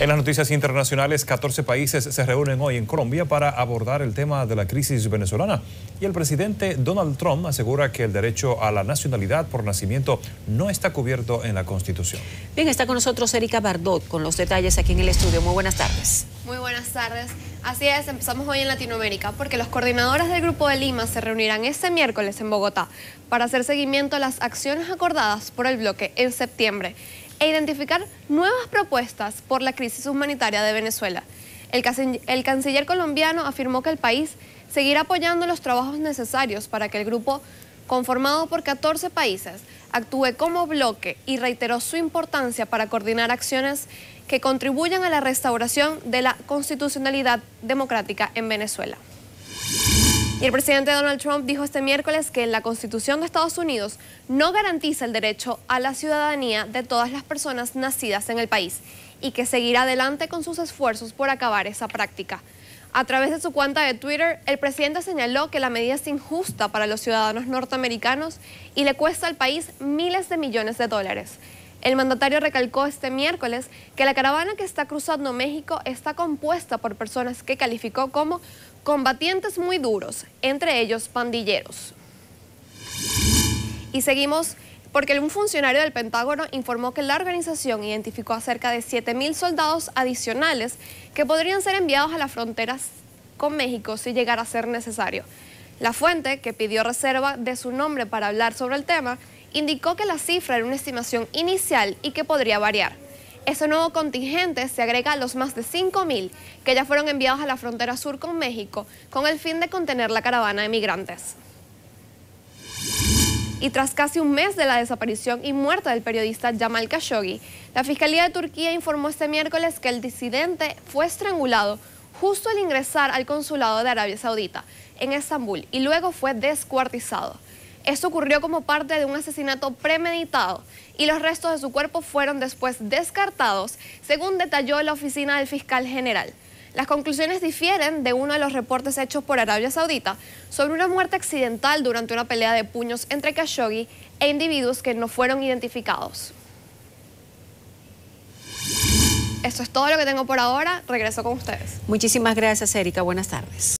En las noticias internacionales, 14 países se reúnen hoy en Colombia para abordar el tema de la crisis venezolana. Y el presidente Donald Trump asegura que el derecho a la nacionalidad por nacimiento no está cubierto en la Constitución. Bien, está con nosotros Erika Bardot con los detalles aquí en el estudio. Muy buenas tardes. Muy buenas tardes. Así es, empezamos hoy en Latinoamérica porque los coordinadores del Grupo de Lima se reunirán este miércoles en Bogotá para hacer seguimiento a las acciones acordadas por el bloque en septiembre e identificar nuevas propuestas por la crisis humanitaria de Venezuela. El, el canciller colombiano afirmó que el país seguirá apoyando los trabajos necesarios para que el grupo conformado por 14 países, actúe como bloque y reiteró su importancia para coordinar acciones que contribuyan a la restauración de la constitucionalidad democrática en Venezuela el presidente Donald Trump dijo este miércoles que la Constitución de Estados Unidos no garantiza el derecho a la ciudadanía de todas las personas nacidas en el país y que seguirá adelante con sus esfuerzos por acabar esa práctica. A través de su cuenta de Twitter, el presidente señaló que la medida es injusta para los ciudadanos norteamericanos y le cuesta al país miles de millones de dólares. El mandatario recalcó este miércoles que la caravana que está cruzando México está compuesta por personas que calificó como combatientes muy duros, entre ellos pandilleros. Y seguimos porque un funcionario del Pentágono informó que la organización identificó a cerca de 7.000 soldados adicionales que podrían ser enviados a las fronteras con México si llegara a ser necesario. La fuente, que pidió reserva de su nombre para hablar sobre el tema, indicó que la cifra era una estimación inicial y que podría variar. Ese nuevo contingente se agrega a los más de 5.000 que ya fueron enviados a la frontera sur con México con el fin de contener la caravana de migrantes. Y tras casi un mes de la desaparición y muerte del periodista Jamal Khashoggi, la Fiscalía de Turquía informó este miércoles que el disidente fue estrangulado justo al ingresar al consulado de Arabia Saudita en Estambul y luego fue descuartizado. Esto ocurrió como parte de un asesinato premeditado y los restos de su cuerpo fueron después descartados, según detalló la oficina del fiscal general. Las conclusiones difieren de uno de los reportes hechos por Arabia Saudita sobre una muerte accidental durante una pelea de puños entre Khashoggi e individuos que no fueron identificados. Esto es todo lo que tengo por ahora. Regreso con ustedes. Muchísimas gracias, Erika. Buenas tardes.